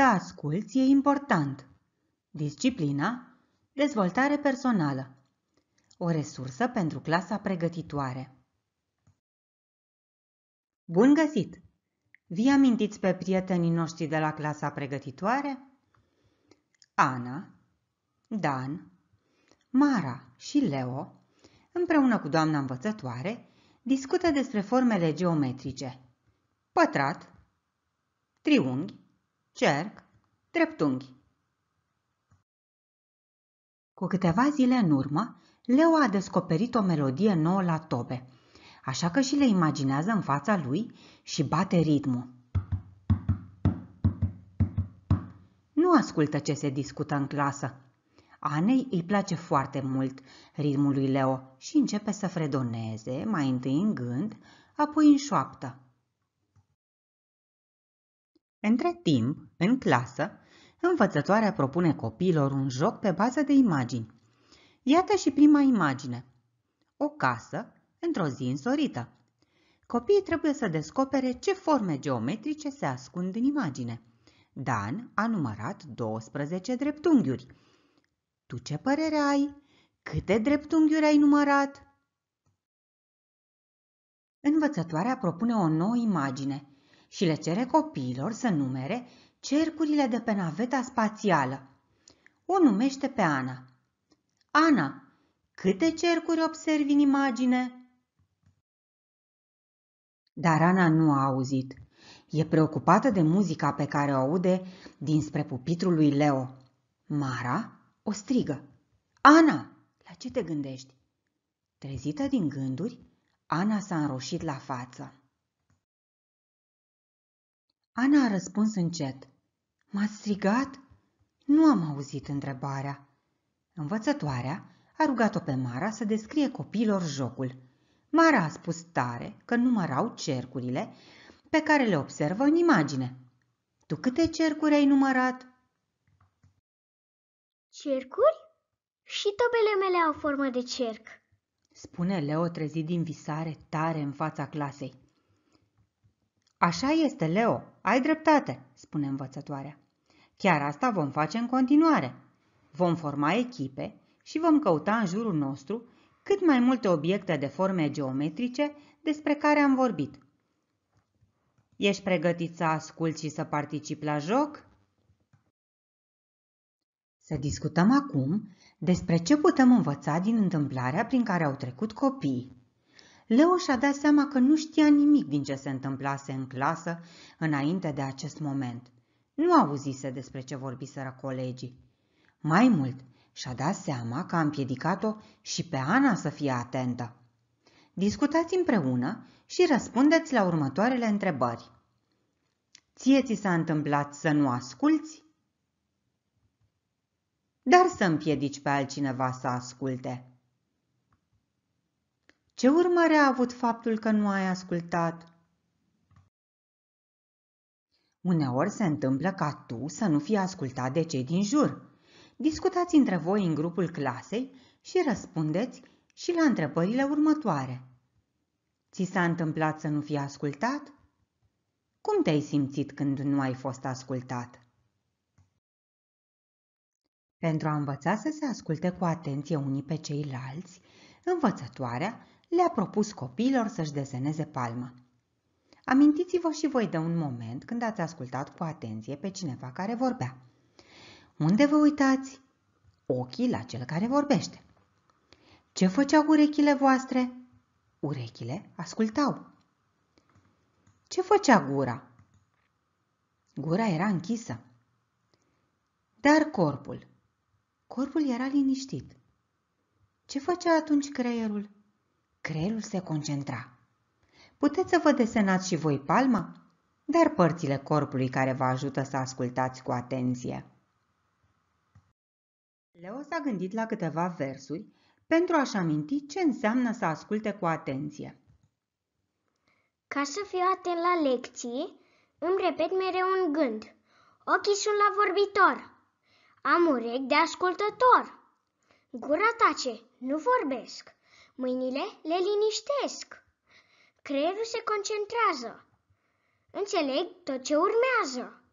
Să asculți e important. Disciplina, dezvoltare personală. O resursă pentru clasa pregătitoare. Bun găsit! Vi amintiți pe prietenii noștri de la clasa pregătitoare? Ana, Dan, Mara și Leo, împreună cu doamna învățătoare, discută despre formele geometrice. Pătrat, triunghi, cerc, dreptunghi. Cu câteva zile în urmă, Leo a descoperit o melodie nouă la tobe, așa că și le imaginează în fața lui și bate ritmul. Nu ascultă ce se discută în clasă. Anei îi place foarte mult ritmul lui Leo și începe să fredoneze, mai întâi în gând, apoi în șoaptă. Între timp, în clasă, învățătoarea propune copiilor un joc pe bază de imagini. Iată și prima imagine. O casă într-o zi însorită. Copiii trebuie să descopere ce forme geometrice se ascund în imagine. Dan a numărat 12 dreptunghiuri. Tu ce părere ai? Câte dreptunghiuri ai numărat? Învățătoarea propune o nouă imagine – și le cere copiilor să numere cercurile de pe naveta spațială. O numește pe Ana. Ana, câte cercuri observi în imagine? Dar Ana nu a auzit. E preocupată de muzica pe care o aude dinspre pupitrul lui Leo. Mara o strigă. Ana, la ce te gândești? Trezită din gânduri, Ana s-a înroșit la față. Ana a răspuns încet. m a strigat? Nu am auzit întrebarea. Învățătoarea a rugat-o pe Mara să descrie copiilor jocul. Mara a spus tare că numărau cercurile pe care le observă în imagine. Tu câte cercuri ai numărat? Cercuri? Și tobele mele au formă de cerc. Spune Leo trezit din visare tare în fața clasei. Așa este, Leo, ai dreptate, spune învățătoarea. Chiar asta vom face în continuare. Vom forma echipe și vom căuta în jurul nostru cât mai multe obiecte de forme geometrice despre care am vorbit. Ești pregătit să ascult și să participi la joc? Să discutăm acum despre ce putem învăța din întâmplarea prin care au trecut copiii. Leo și-a dat seama că nu știa nimic din ce se întâmplase în clasă înainte de acest moment. Nu auzise despre ce vorbiseră colegii. Mai mult, și-a dat seama că a împiedicat-o și pe Ana să fie atentă. Discutați împreună și răspundeți la următoarele întrebări. Ție ți s-a întâmplat să nu asculți? Dar să împiedici pe altcineva să asculte. Ce urmări a avut faptul că nu ai ascultat? Uneori se întâmplă ca tu să nu fii ascultat de cei din jur. Discutați între voi în grupul clasei și răspundeți și la întrebările următoare. Ți s-a întâmplat să nu fii ascultat? Cum te-ai simțit când nu ai fost ascultat? Pentru a învăța să se asculte cu atenție unii pe ceilalți, învățătoarea le-a propus copiilor să-și deseneze palma. Amintiți-vă și voi de un moment când ați ascultat cu atenție pe cineva care vorbea. Unde vă uitați? Ochii la cel care vorbește. Ce făceau urechile voastre? Urechile ascultau. Ce făcea gura? Gura era închisă. Dar corpul? Corpul era liniștit. Ce făcea atunci creierul? Creierul se concentra. Puteți să vă desenați și voi palma, dar părțile corpului care vă ajută să ascultați cu atenție. Leo s-a gândit la câteva versuri pentru a-și aminti ce înseamnă să asculte cu atenție. Ca să fiu atent la lecții, îmi repet mereu un gând. Ochii sunt la vorbitor. Am urechi de ascultător. Gura tace, nu vorbesc. Mâinile le liniștesc. Creierul se concentrează. Înțeleg tot ce urmează.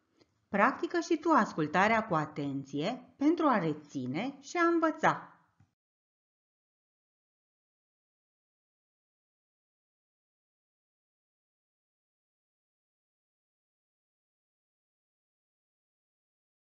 Practică și tu ascultarea cu atenție pentru a reține și a învăța.